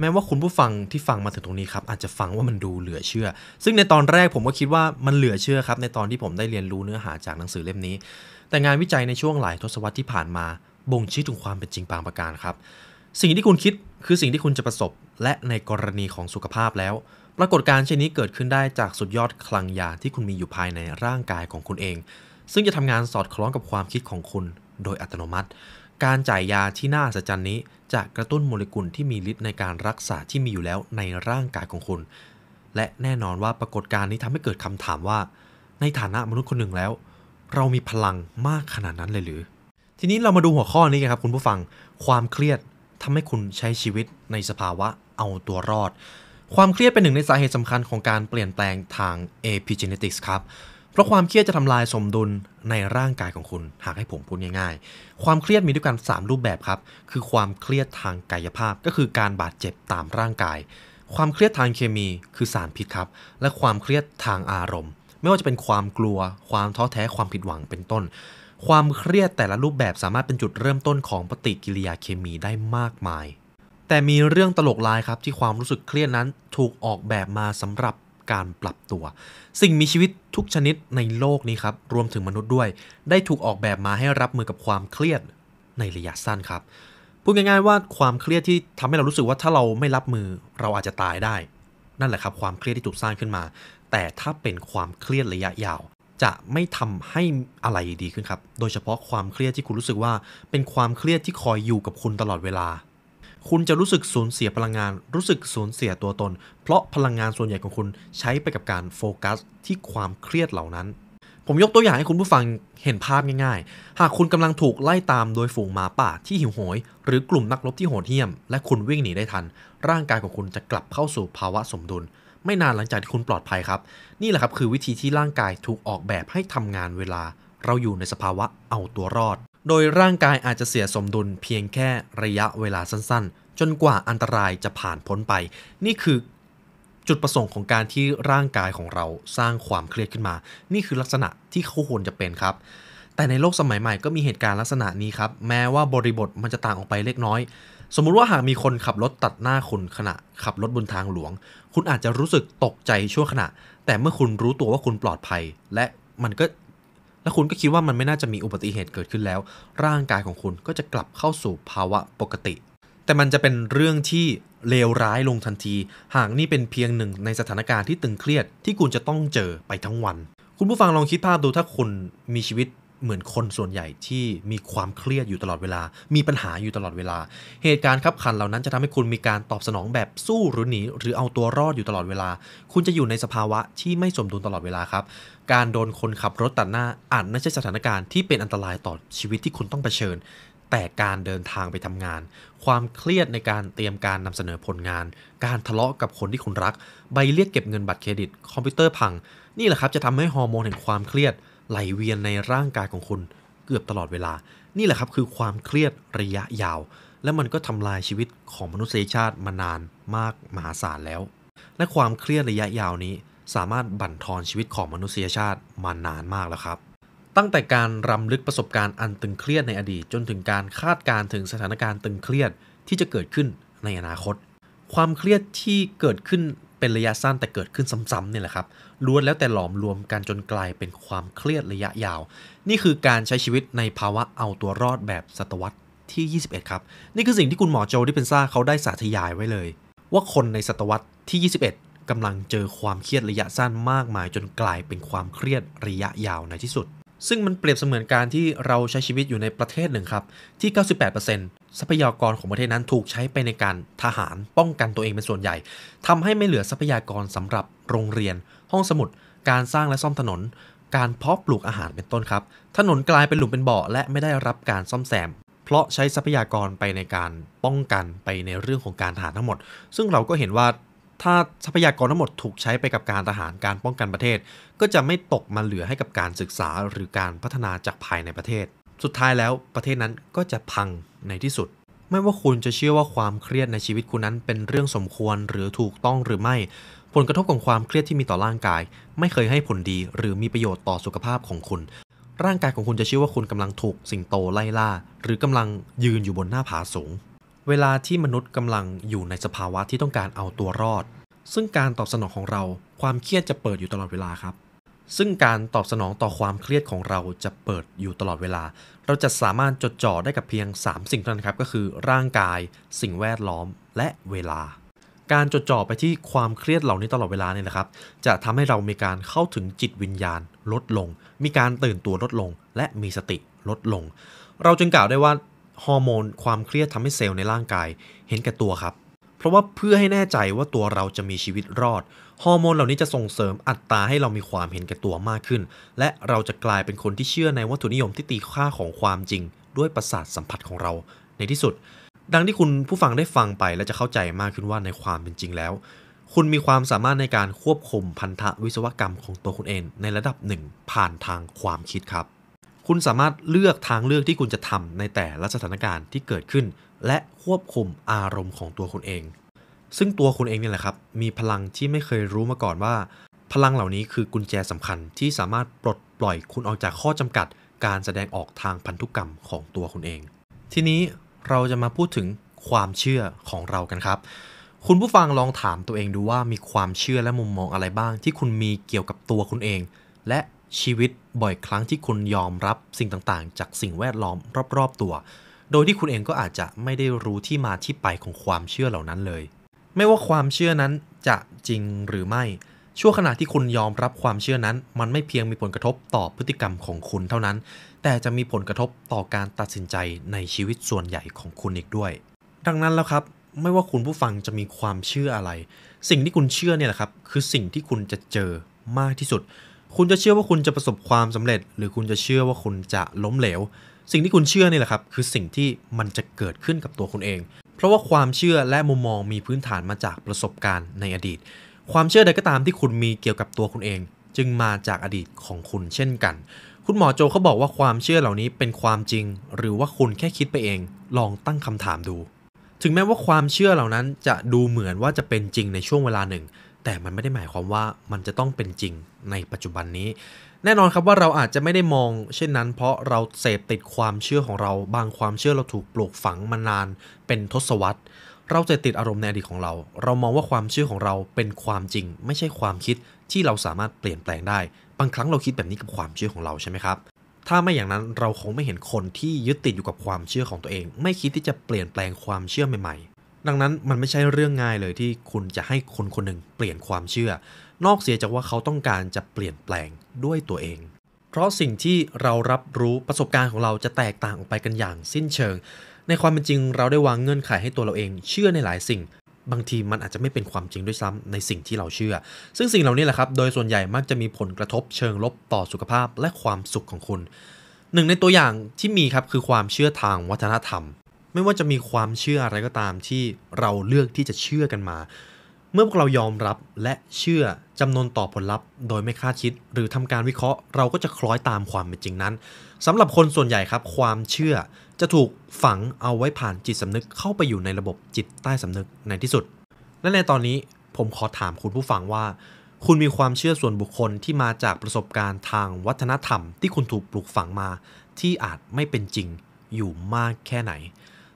แม้ว่าคุณผู้ฟังที่ฟังมาถึงตรงนี้ครับอาจจะฟังว่ามันดูเหลือเชื่อ ซึ่งในตอนแรกผมก็คิดว่ามันเหลือเชื่อครับ ในตอนที่ผมได้เรียนรู้เนื้อหาจากหนังสือเล่มนี้ แต่งานวิจัยในช่วงหลายทศวรรษที่ผ่านมา บ่งชี้ถึงความเป็นจริงบางประการครับ สิ่งที่คุณคิดคือสิ่งที่คุณจะประสบ และในกรณีของสุขภาพแล้ว ปรากฏการณ์เช่นนี้เกิดขึ้นได้จากสุดยอดคลังยาที่คุณมีอยู่ภายในร่างกายของคุณเอง ซึ่งจะทำงานสอดคล้องกับความคิดของคุณโดยอัตโนมัติการจ่ายยาที่น่าสัศจรรย์นี้จะกระตุ้นโมเลกุลที่มีฤทธิ์ในการรักษาที่มีอยู่แล้วในร่างกายของคุณ และแน่นอนว่าปรากฏการณ์นี้ทำให้เกิดคำถามว่าในฐานะมนุษย์คนหนึ่งแล้ว เรามีพลังมากขนาดนั้นเลยหรือ ทีนี้เรามาดูหัวข้อนี้กันครับ คุณผู้ฟัง ความเครียดทำให้คุณใช้ชีวิตในสภาวะเอาตัวรอด ความเครียดเป็นหนึ่งในสาเหตุสำคัญของการเปลี่ยนแปลงทาง epigenetics ครับราะความเครียดจะทำลายสมดุลในร่างกายของคุณหากให้ผมพูดง่ายๆ ความเครียดมีด้วยกัน 3 รูปแบบครับ คือความเครียดทางกายภาพ ก็คือการบาดเจ็บตามร่างกาย ความเครียดทางเคมี คือสารพิษครับ และความเครียดทางอารมณ์ ไม่ว่าจะเป็นความกลัว ความท้อแท้ความผิดหวังเป็นต้น ความเครียดแต่ละรูปแบบสามารถเป็นจุดเริ่มต้นของปฏิกิริยาเคมีได้มากมาย แต่มีเรื่องตลกลายครับ ที่ความรู้สึกเครียดนั้น ถูกออกแบบมาสำหรับการปรับตัว สิ่งมีชีวิตทุกชนิดในโลกนี้ครับรวมถึงมนุษย์ด้วย ได้ถูกออกแบบมาให้รับมือกับความเครียดในระยะสั้นครับพูดง่ายๆว่าความเครียดที่ทำให้เรารู้สึกว่าถ้าเราไม่รับมือเราอาจจะตายได้นั่นแหละครับความเครียดที่ถูกสร้างขึ้นมา แต่ถ้าเป็นความเครียดระยะยาว จะไม่ทำให้อะไรดีขึ้นครับโดยเฉพาะความเครียดที่คุณรู้สึกว่าเป็นความเครียดที่คอยอยู่กับคุณตลอดเวลาคุณจะรู้สึกสูญเสียพลังงานรู้สึกสูญเสียตัวตนเพราะพลังงานส่วนใหญ่ของคุณใช้ไปกับการโฟกัส ที่ความเครียดเหล่านั้น ผมยกตัวอย่างให้คุณผู้ฟังเห็นภาพง่ายๆ หากคุณกำลังถูกไล่ตามโดยฝูงหมาป่าที่หิวโหย หรือกลุ่มนักรบที่โหดเหี้ยม และคุณวิ่งหนีได้ทัน ร่างกายของคุณจะกลับเข้าสู่ภาวะสมดุล ไม่นานหลังจากที่คุณปลอดภัยครับนี่แหละครับ คือวิธีที่ร่างกายถูกออกแบบให้ทำงานเวลา เราอยู่ในสภาวะเอาตัวรอดโดยร่างกายอาจจะเสียสมดุลเพียงแค่ระยะเวลาสั้นๆ จนกว่าอันตรายจะผ่านพ้นไป นี่คือจุดประสงค์ของการที่ร่างกายของเราสร้างความเครียดขึ้นมา นี่คือลักษณะที่เขาควรจะเป็นครับ แต่ในโลกสมัยใหม่ก็มีเหตุการณ์ลักษณะนี้ครับ แม้ว่าบริบทมันจะต่างออกไปเล็กน้อย สมมุติว่าหากมีคนขับรถตัดหน้าคุณขณะ ขับรถบนทางหลวง คุณอาจจะรู้สึกตกใจชั่วขณะ แต่เมื่อคุณรู้ตัวว่าคุณปลอดภัย และมันก็และคุณก็คิดว่ามันไม่น่าจะมีอุบัติเหตุเกิดขึ้นแล้ว ร่างกายของคุณก็จะกลับเข้าสู่ภาวะปกติ แต่มันจะเป็นเรื่องที่เลวร้ายลงทันทีหากนี่เป็นเพียงหนึ่งในสถานการณ์ที่ตึงเครียดที่คุณจะต้องเจอไปทั้งวัน คุณผู้ฟังลองคิดภาพดูถ้าคุณมีชีวิตเหมือนคนส่วนใหญ่ที่มีความเครียดอยู่ตลอดเวลา มีปัญหาอยู่ตลอดเวลา เหตุการณ์ขับขันเหล่านั้นจะทำให้คุณมีการตอบสนองแบบสู้หรือหนีหรือเอาตัวรอดอยู่ตลอดเวลา คุณจะอยู่ในสภาวะที่ไม่สมดุลตลอดเวลาครับการโดนคนขับรถตัดหน้าอาจไม่ใช่สถานการณ์ที่เป็นอันตรายต่อชีวิตที่คุณต้องเผชิญ แต่การเดินทางไปทำงาน ความเครียดในการเตรียมการนำเสนอผลงาน การทะเลาะกับคนที่คุณรัก ใบเรียกเก็บเงินบัตรเครดิต คอมพิวเตอร์พัง นี่แหละครับจะทำให้ฮอร์โมนแห่งความเครียด ไหลเวียนในร่างกายของคุณ เกือบตลอดเวลา นี่แหละครับคือความเครียดระยะยาว และมันก็ทำลายชีวิตของมนุษยชาติมานานมากมหาศาลแล้ว และความเครียดระยะยาวนี้สามารถบั่นทอนชีวิตของมนุษยชาติมานานมากแล้วครับตั้งแต่การรำลึกประสบการณ์อันตึงเครียดในอดีตจนถึงการคาดการถึงสถานการณ์ตึงเครียดที่จะเกิดขึ้นในอนาคต ความเครียดที่เกิดขึ้นเป็นระยะสั้นแต่เกิดขึ้นซ้ำๆเนี่ยแหละครับล้วนแล้วแต่หลอมรวมกันจนกลายเป็นความเครียดระยะยาว นี่คือการใช้ชีวิตในภาวะเอาตัวรอดแบบศตวรรษที่ 21 ครับนี่คือสิ่งที่คุณหมอโจดิเพนซ่าเขาได้สาธยายไว้เลย ว่าคนในศตวรรษที่ 21กำลังเจอความเครียดระยะสั้นมากมาย จนกลายเป็นความเครียดระยะยาวในที่สุด ซึ่งมันเปรียบเสมือนการที่เราใช้ชีวิตอยู่ในประเทศหนึ่งครับ ที่ 98%ทรัพยากรของประเทศนั้นถูกใช้ไปในการทหารป้องกันตัวเองเป็นส่วนใหญ่ ทำให้ไม่เหลือทรัพยากรสำหรับโรงเรียน ห้องสมุดการสร้างและซ่อมถนน การเพาะปลูกอาหารเป็นต้นครับถนนกลายเป็นหลุมเป็นบ่อและไม่ได้รับการซ่อมแซมเพราะใช้ทรัพยากรไปในการป้องกันไปในเรื่องของการทหารทั้งหมด ซึ่งเราก็เห็นว่าถ้าทรัพยากรทั้งหมดถูกใช้ไปกับการทหารการป้องกันประเทศ ก็จะไม่ตกมาเหลือให้กับการศึกษาหรือการพัฒนาจากภายในประเทศ สุดท้ายแล้วประเทศนั้นก็จะพังในที่สุด ไม่ว่าคุณจะเชื่อว่าความเครียดในชีวิตคุณนั้น เป็นเรื่องสมควรหรือถูกต้องหรือไม่ ผลกระทบของความเครียดที่มีต่อร่างกาย ไม่เคยให้ผลดี หรือมีประโยชน์ต่อสุขภาพของคุณ ร่างกายของคุณจะเชื่อว่าคุณกำลังถูกสิ่งโตไล่ล่า หรือกำลังยืนอยู่บนหน้าผาสูงเวลาที่มนุษย์กำลังอยู่ในสภาวะที่ต้องการเอาตัวรอด ซึ่งการตอบสนองของเรา ความเครียดจะเปิดอยู่ตลอดเวลาครับ ซึ่งการตอบสนองต่อความเครียดของเราจะเปิดอยู่ตลอดเวลา เราจะสามารถจดจ่อได้กับเพียง 3 สิ่งเท่านั้นครับ ก็คือร่างกาย สิ่งแวดล้อมและเวลา การจดจ่อไปที่ความเครียดเหล่านี้ตลอดเวลาเนี่ยนะครับ จะทำให้เรามีการเข้าถึงจิตวิญญาณ ลดลง มีการตื่นตัวลดลง และมีสติลดลง เราจึงกล่าวได้ว่าฮอร์โมนความเครียดทำให้เซลล์ในร่างกายเห็นแก่ตัวครับ เพราะว่าเพื่อให้แน่ใจว่าตัวเราจะมีชีวิตรอด ฮอร์โมนเหล่านี้จะส่งเสริมอัตราให้เรามีความเห็นแก่ตัวมากขึ้น และเราจะกลายเป็นคนที่เชื่อในวัตถุนิยมที่ตีค่าของความจริง ด้วยประสาทสัมผัสของเรา ในที่สุด ดังที่คุณผู้ฟังได้ฟังไปและจะเข้าใจมากขึ้นว่าในความเป็นจริงแล้ว คุณมีความสามารถในการควบคุมพันธะวิศวกรรมของตัวคุณเอง ในระดับหนึ่งผ่านทางความคิดครับคุณสามารถเลือกทางเลือกที่คุณจะทำในแต่ละสถานการณ์ที่เกิดขึ้น และควบคุมอารมณ์ของตัวคุณเอง ซึ่งตัวคุณเองเนี่ยแหละครับมีพลังที่ไม่เคยรู้มาก่อนว่า พลังเหล่านี้คือกุญแจสาคัญ ที่สามารถปลดปล่อยคุณออกจากข้อจำกัด การแสดงออกทางพันธุกรรมของตัวคุณเอง ทีนี้เราจะมาพูดถึงความเชื่อของเรากันครับ คุณผู้ฟังลองถามตัวเองดูว่ามีความเชื่อและมุมมองอะไรบ้าง ที่คุณมีเกี่ยวกับตัวคุณเอง และชีวิตบ่อยครั้งที่คุณยอมรับสิ่งต่างๆ จากสิ่งแวดล้อมรอบๆตัว โดยที่คุณเองก็อาจจะไม่ได้รู้ที่มาที่ไปของความเชื่อเหล่านั้นเลย ไม่ว่าความเชื่อนั้นจะจริงหรือไม่ช่วงขณะที่คุณยอมรับความเชื่อนั้น มันไม่เพียงมีผลกระทบต่อพฤติกรรมของคุณเท่านั้น แต่จะมีผลกระทบต่อการตัดสินใจในชีวิตส่วนใหญ่ของคุณอีกด้วย ดังนั้นแล้วครับ ไม่ว่าคุณผู้ฟังจะมีความเชื่ออะไร สิ่งที่คุณเชื่อเนี่ยแหละครับ คือสิ่งที่คุณจะเจอมากที่สุดคุณจะเชื่อว่าคุณจะประสบความสำเร็จ หรือคุณจะเชื่อว่าคุณจะล้มเหลว สิ่งที่คุณเชื่อนี่แหละครับคือสิ่งที่มันจะเกิดขึ้นกับตัวคุณเอง เพราะว่าความเชื่อและมุมมองมีพื้นฐานมาจากประสบการณ์ในอดีต ความเชื่อใดก็ตามที่คุณมีเกี่ยวกับตัวคุณเอง จึงมาจากอดีตของคุณเช่นกัน คุณหมอโจเขาบอกว่าความเชื่อเหล่านี้เป็นความจริงหรือว่าคุณแค่คิดไปเอง ลองตั้งคำถามดู ถึงแม้ว่าความเชื่อเหล่านั้นจะดูเหมือนว่าจะเป็นจริงในช่วงเวลาหนึ่งแต่มันไม่ได้หมายความว่ามันจะต้องเป็นจริงในปัจจุบันนี้ แน่นอนครับว่าเราอาจจะไม่ได้มอง เช่นนั้น เพราะเราเสพติดความเชื่อของเรา บางความเชื่อเราถูกปลูกฝังมานานเป็นทศวรรษเราจะติดอารมณ์ในอดีตของเรา เรามองว่าความเชื่อของเราเป็นความจริง ไม่ใช่ความคิดที่เราสามารถเปลี่ยนแปลงได้ บางครั้งเราคิดแบบนี้กับความเชื่อของเราใช่ไหมครับถ้าไม่อย่างนั้นเราคงไม่เห็นคนที่ยึดติดอยู่กับความเชื่อของตัวเอง ไม่คิดที่จะเปลี่ยนแปลงความเชื่อใหม่ดังนั้นมันไม่ใช่เรื่องง่ายเลยที่คุณจะให้คนคนหนึ่งเปลี่ยนความเชื่อ นอกเสียจากว่าเขาต้องการจะเปลี่ยนแปลงด้วยตัวเอง เพราะสิ่งที่เรารับรู้ประสบการณ์ของเราจะแตกต่างออกไปกันอย่าง สิ้นเชิง ในความเป็นจริงเราได้วางเงื่อนไขให้ตัวเราเองเชื่อในหลายสิ่ง บางทีมันอาจจะไม่เป็นความจริงด้วยซ้ำในสิ่งที่เราเชื่อ ซึ่งสิ่งเหล่านี้แหละครับ โดยส่วนใหญ่มักจะมีผลกระทบเชิงลบต่อสุขภาพและความสุขของคุณ หนึ่งในตัวอย่างที่มีครับคือความเชื่อทางวัฒนธรรมไม่ว่าจะมีความเชื่ออะไรก็ตามที่เราเลือกที่จะเชื่อกันมา เมื่อพวกเรายอมรับและเชื่อจำนวนต่อผลลัพธ์โดยไม่คาดคิด หรือทำการวิเคราะห์เราก็จะคล้อยตามความเป็นจริงนั้นสำหรับคนส่วนใหญ่ครับ ความเชื่อจะถูกฝังเอาไว้ผ่านจิตสำนึกเข้าไปอยู่ในระบบจิตใต้สำนึกในที่สุด และในตอนนี้ผมขอถามคุณผู้ฟังว่า คุณมีความเชื่อส่วนบุคคลที่มาจากประสบการณ์ทางวัฒนธรรม ที่คุณถูกปลูกฝังมา ที่อาจไม่เป็นจริงอยู่มากแค่ไหน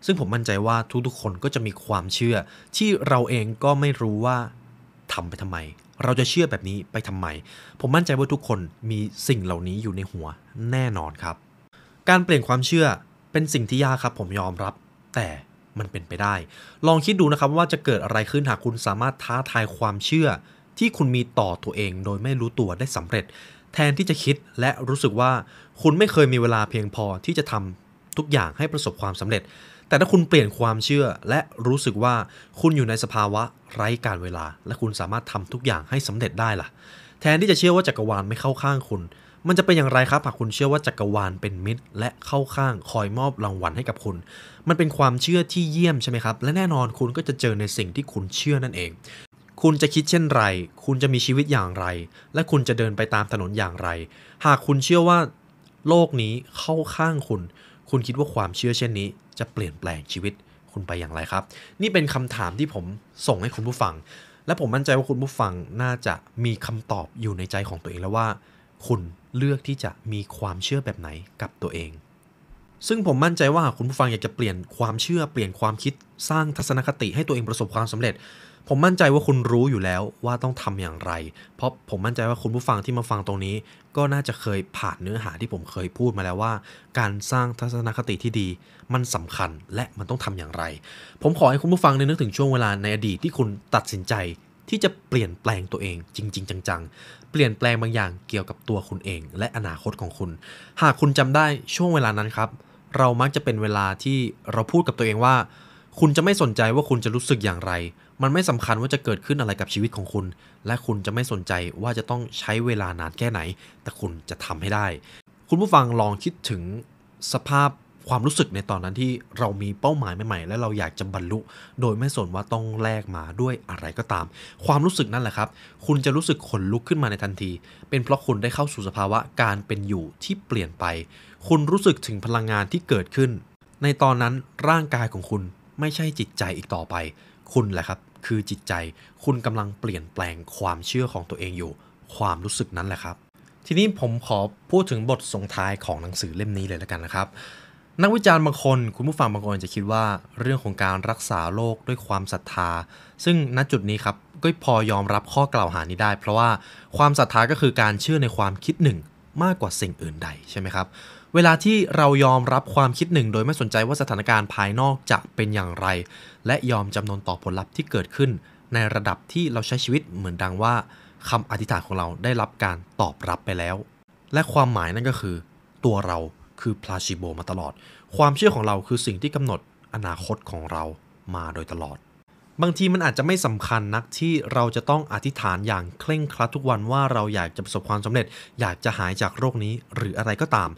ซึ่งผมมั่นใจว่าทุกๆคนก็จะมีความเชื่อ ที่เราเองก็ไม่รู้ว่าทำไปทำไม เราจะเชื่อแบบนี้ไปทำไม ผมมั่นใจว่าทุกคนมีสิ่งเหล่านี้อยู่ในหัวแน่นอนครับ การเปลี่ยนความเชื่อเป็นสิ่งที่ยากครับ ผมยอมรับ แต่มันเป็นไปได้ ลองคิดดูนะครับว่าจะเกิดอะไรขึ้นหากคุณสามารถท้าทายความเชื่อ ที่คุณมีต่อตัวเองโดยไม่รู้ตัวได้สำเร็จ แทนที่จะคิดและรู้สึกว่าคุณไม่เคยมีเวลาเพียงพอที่จะทำทุกอย่างให้ประสบความสำเร็จแต่ถ้าคุณเปลี่ยนความเชื่อและรู้สึกว่าคุณอยู่ในสภาวะไร้การเวลา และคุณสามารถทำทุกอย่างให้สำเร็จได้ล่ะแทนที่จะเชื่อว่าจักรวาลไม่เข้าข้างคุณ มันจะเป็นอย่างไรครับหากคุณเชื่อว่าจักรวาลเป็นมิตร และเข้าข้างคอยมอบรางวัลให้กับคุณ มันเป็นความเชื่อที่เยี่ยมใช่ไหมครับ และแน่นอนคุณก็จะเจอในสิ่งที่คุณเชื่อนั่นเอง คุณจะคิดเช่นไร คุณจะมีชีวิตอย่างไร และคุณจะเดินไปตามถนนอย่างไร หากคุณเชื่อว่าโลกนี้เข้าข้างคุณคุณคิดว่าความเชื่อเช่น นี้จะเปลี่ยนแปลงชีวิตคุณไปอย่างไรครับ นี่เป็นคำถามที่ผมส่งให้คุณผู้ฟัง และผมมั่นใจว่าคุณผู้ฟังน่าจะมีคำตอบอยู่ในใจของตัวเองแล้วว่า คุณเลือกที่จะมีความเชื่อแบบไหนกับตัวเอง ซึ่งผมมั่นใจว่าคุณผู้ฟังอยากจะเปลี่ยนความเชื่อเปลี่ยนความคิดสร้างทัศนคติให้ตัวเองประสบความสำเร็จผมมั่นใจว่าคุณรู้อยู่แล้วว่าต้องทำอย่างไร เพราะผมมั่นใจว่าคุณผู้ฟังที่มาฟังตรงนี้ ก็น่าจะเคยผ่านเนื้อหาที่ผมเคยพูดมาแล้วว่า การสร้างทัศนคติที่ดีมันสำคัญและมันต้องทำอย่างไร ผมขอให้คุณผู้ฟังนึกถึงช่วงเวลาในอดีตที่คุณตัดสินใจที่จะเปลี่ยนแปลงตัวเองจริงๆ จัง ๆ เปลี่ยนแปลงบางอย่างเกี่ยวกับตัวคุณเอง และอนาคตของคุณ หากคุณจำได้ช่วงเวลานั้นครับเรามักจะเป็นเวลาที่เราพูดกับตัวเองว่า คุณจะไม่สนใจว่าคุณจะรู้สึกอย่างไรมันไม่สำคัญว่าจะเกิดขึ้นอะไรกับชีวิตของคุณ และคุณจะไม่สนใจว่าจะต้องใช้เวลานานแค่ไหน แต่คุณจะทำให้ได้ คุณผู้ฟังลองคิดถึงสภาพความรู้สึกในตอนนั้นที่เรามีเป้าหมายใหม่ๆ และเราอยากจะบรรลุ โดยไม่สนว่าต้องแลกมาด้วยอะไรก็ตาม ความรู้สึกนั่นแหละครับ คุณจะรู้สึกขนลุกขึ้นมาในทันที เป็นเพราะคุณได้เข้าสู่สภาวะการเป็นอยู่ที่เปลี่ยนไป คุณรู้สึกถึงพลังงานที่เกิดขึ้น ในตอนนั้นร่างกายของคุณไม่ใช่จิตใจอีกต่อไป คุณแหละครับคือจิตใจคุณกำลังเปลี่ยนแปลงความเชื่อของตัวเองอยู่ความรู้สึกนั้นแหละครับ ทีนี้ผมขอพูดถึงบทส่งท้ายของหนังสือเล่มนี้เลยแล้วกันนะครับ นักวิจารณ์บางคนคุณผู้ฟังบางคนจะคิดว่าเรื่องของการรักษาโรคด้วยความศรัทธา ซึ่งณจุดนี้ครับก็พอยอมรับข้อกล่าวหานี้ได้ เพราะว่าความศรัทธาก็คือการเชื่อในความคิดหนึ่งมากกว่าสิ่งอื่นใด ใช่ไหมครับเวลาที่เรายอมรับความคิดหนึ่งโดยไม่สนใจว่าสถานการณ์ภายนอกจะเป็นอย่างไร และยอมจำนนต่อผลลัพธ์ที่เกิดขึ้นในระดับที่เราใช้ชีวิตเหมือนดังว่าคำอธิษฐานของเราได้รับการตอบรับไปแล้ว และความหมายนั่นก็คือ ตัวเราคือพลาชิโบมาตลอด ความเชื่อของเราคือสิ่งที่กำหนดอนาคตของเรามาโดยตลอด บางทีมันอาจจะไม่สำคัญนักที่เราจะต้องอธิษฐานอย่างเคร่งครัดทุกวันว่าเราอยากจะประสบความสำเร็จ อยากจะหายจากโรคนี้หรืออะไรก็ตาม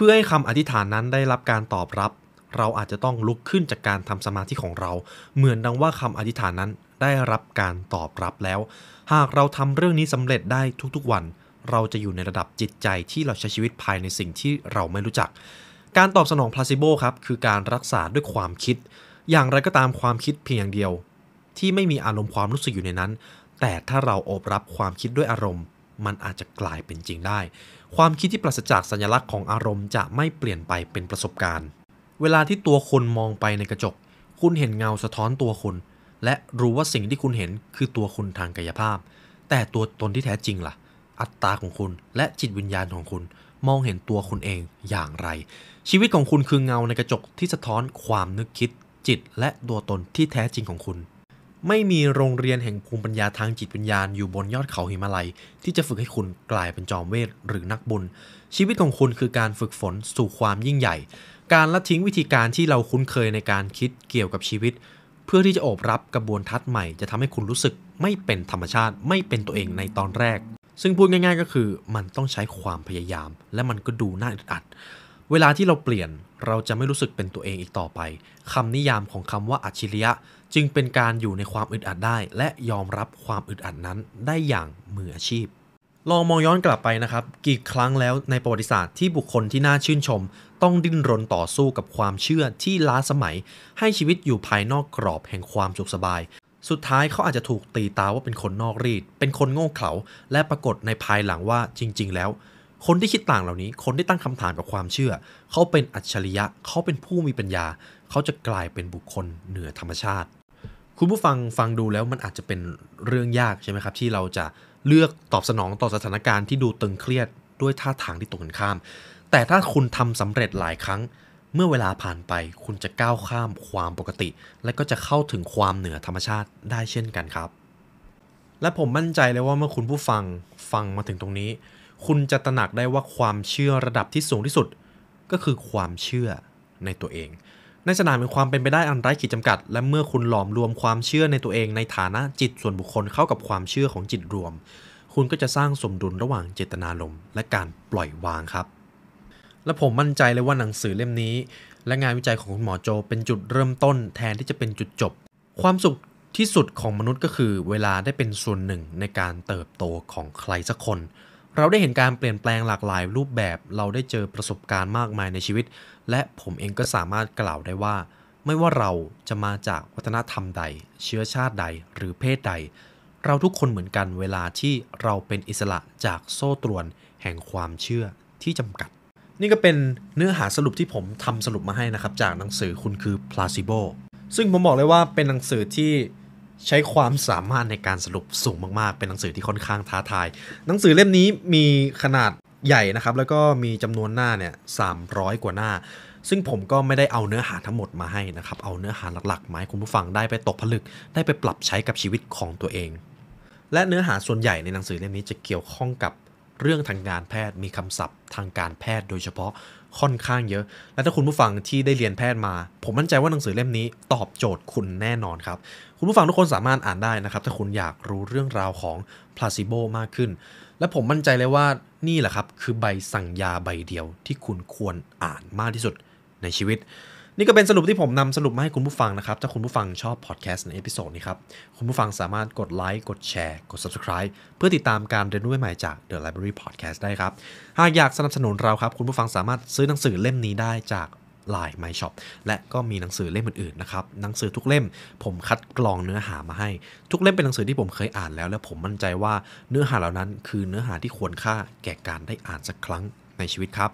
พื่อให้คำอธิษฐานนั้นได้รับการตอบรับ เราอาจจะต้องลุกขึ้นจากการทำสมาธิของเรา เหมือนดังว่าคำอธิษฐานนั้นได้รับการตอบรับแล้ว หากเราทำเรื่องนี้สำเร็จได้ทุกๆวัน เราจะอยู่ในระดับจิตใจที่เราใช้ชีวิตภายในสิ่งที่เราไม่รู้จัก การตอบสนองพลาซิโบครับคือการรักษาด้วยความคิด อย่างไรก็ตามความคิดเพียงงเดียว ที่ไม่มีอารมณ์ความรู้สึกอยู่ในนั้น แต่ถ้าเราอบรับความคิดด้วยอารมณ์ มันอาจจะกลายเป็นจริงได้ความคิดที่ปราศจากสัญลักษณ์ของอารมณ์จะไม่เปลี่ยนไปเป็นประสบการณ์ เวลาที่ตัวคนมองไปในกระจก คุณเห็นเงาสะท้อนตัวคุณ และรู้ว่าสิ่งที่คุณเห็นคือตัวคุณทางกายภาพ แต่ตัวตนที่แท้จริงละ่ะ อัตตาของคุณและจิตวิญญาณของคุณมองเห็นตัวคุณเองอย่างไร ชีวิตของคุณคือเงาในกระจกที่สะท้อนความนึกคิด จิตและตัวตนที่แท้จริงของคุณไม่มีโรงเรียนแห่งภูมิปัญญาทางจิตวิญญาณ อยู่บนยอดเขาหิมาลัย ที่จะฝึกให้คุณกลายเป็นจอมเวท หรือนักบุญ ชีวิตของคุณคือการฝึกฝนสู่ความยิ่งใหญ่ การละทิ้งวิธีการที่เราคุ้นเคยในการคิดเกี่ยวกับชีวิต เพื่อที่จะโอบรับกระบวนทัศน์ใหม่จะทำให้คุณรู้สึกไม่เป็นธรรมชาติไม่เป็นตัวเองในตอนแรก ซึ่งพูดง่ายๆ ก็คือ มันต้องใช้ความพยายาม และมันก็ดูน่าอึดอัด เวลาที่เราเปลี่ยนเราจะไม่รู้สึกเป็นตัวเองอีกต่อไปคำนิยามของคำว่าอัจฉริยะจึงเป็นการอยู่ในความอึดอัดได้ และยอมรับความอึดอัดนั้นได้อย่างมืออาชีพ ลองมองย้อนกลับไปนะครับกี่ครั้งแล้วในประวัติศาสตร์ที่บุคคลที่น่าชื่นชม ต้องดิ้นรนต่อสู้กับความเชื่อที่ล้าสมัย ให้ชีวิตอยู่ภายนอกกรอบแห่งความสุขสบาย สุดท้ายเขาอาจจะถูกตีตาว่าเป็นคนนอกรีด เป็นคนโง่เขลา และปรากฏในภายหลังว่าจริงๆ แล้ว คนที่คิดต่างเหล่านี้ คนที่ตั้งคำถามกับความเชื่อ เขาเป็นอัจฉริยะ เขาเป็นผู้มีปัญญา เขาจะกลายเป็นบุคคลเหนือธรรมชาติคุณผู้ฟังฟังดูแล้วมันอาจจะเป็นเรื่องยากใช่ไหมครับ ที่เราจะเลือกตอบสนองต่อสถานการณ์ที่ดูตึงเครียดด้วยท่าทางที่ตรงกันข้าม แต่ถ้าคุณทำสำเร็จหลายครั้ง เมื่อเวลาผ่านไปคุณจะก้าวข้ามความปกติ และก็จะเข้าถึงความเหนือธรรมชาติได้เช่นกันครับ และผมมั่นใจเลยว่าเมื่อคุณผู้ฟังฟังมาถึงตรงนี้ คุณจะตระหนักได้ว่าความเชื่อระดับที่สูงที่สุด ก็คือความเชื่อในตัวเองในสนามมีความเป็นไปได้อันไร้ขีดจำกัดและเมื่อคุณหลอมรวมความเชื่อในตัวเองในฐานะจิตส่วนบุคคลเข้ากับความเชื่อของจิตรวม คุณก็จะสร้างสมดุลระหว่างเจตนาลมและการปล่อยวางครับ และผมมั่นใจเลยว่าหนังสือเล่มนี้ และงานวิจัยของคุณหมอโจเป็นจุดเริ่มต้นแทนที่จะเป็นจุดจบ ความสุขที่สุดของมนุษย์ก็คือ เวลาได้เป็นส่วนหนึ่งในการเติบโตของใครสักคนเราได้เห็นการเปลี่ยนแปลงหลากหลายรูปแบบเราได้เจอประสบการณ์มากมายในชีวิต และผมเองก็สามารถกล่าวได้ว่า ไม่ว่าเราจะมาจากวัฒนธรรมใด เชื้อชาติใดหรือเพศใด เราทุกคนเหมือนกันเวลาที่เราเป็นอิสระจากโซ่ตรวน แห่งความเชื่อที่จำกัด นี่ก็เป็นเนื้อหาสรุปที่ผมทำสรุปมาให้นะครับจากหนังสือคุณคือ placebo ซึ่งผมบอกเลยว่าเป็นหนังสือที่ใช้ความสามารถในการสรุปสูงมาก ๆ เป็นหนังสือที่ค่อนข้างท้าทาย หนังสือเล่มนี้มีขนาดใหญ่นะครับ แล้วก็มีจำนวนหน้าเนี่ย 300 กว่าหน้า ซึ่งผมก็ไม่ได้เอาเนื้อหาทั้งหมดมาให้นะครับ เอาเนื้อหาหลักๆมาให้คุณผู้ฟังได้ไปตกผลึก ได้ไปปรับใช้กับชีวิตของตัวเอง และเนื้อหาส่วนใหญ่ในหนังสือเล่มนี้จะเกี่ยวข้องกับเรื่องทางการแพทย์ มีคำศัพท์ทางการแพทย์โดยเฉพาะ ค่อนข้างเยอะ และถ้าคุณผู้ฟังที่ได้เรียนแพทย์มา ผมมั่นใจว่าหนังสือเล่มนี้ตอบโจทย์คุณแน่นอนครับคุณผู้ฟังทุกคนสามารถอ่านได้นะครับถ้าคุณอยากรู้เรื่องราวของ placebo มากขึ้น และผมมั่นใจเลยว่านี่แหละครับ คือใบสั่งยาใบเดียวที่คุณควรอ่านมากที่สุดในชีวิต นี่ก็เป็นสรุปที่ผมนำสรุปมาให้คุณผู้ฟังนะครับถ้าคุณผู้ฟังชอบพอดแคสต์ในเอพิโซดนี้ครับ คุณผู้ฟังสามารถกดไลค์กดแชร์กด subscribe เพื่อติดตามการเรียนรู้ใหม่จาก The Library Podcast ได้ครับหากอยากสนับสนุนเราครับ คุณผู้ฟังสามารถซื้อหนังสือเล่มนี้ได้จาก Line My Shop และก็มีหนังสือเล่มอื่นๆนะครับหนังสือทุกเล่ม ผมคัดกรองเนื้อหามาให้ทุกเล่มเป็นหนังสือที่ผมเคยอ่านแล้ว และผมมั่นใจว่าเนื้อหาเหล่านั้นคือเนื้อหาที่ควรค่าแก่การได้อ่านสักครั้งในชีวิตครับ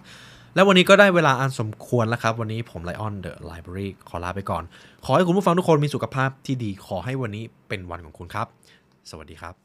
และวันนี้ก็ได้เวลาอ่านสมควรแล้วครับวันนี้ผมไลออนเดอะไลบรารีขอลาไปก่อนขอให้คุณผู้ฟังทุกคนมีสุขภาพที่ดีขอให้วันนี้เป็นวันของคุณครับ สวัสดีครับ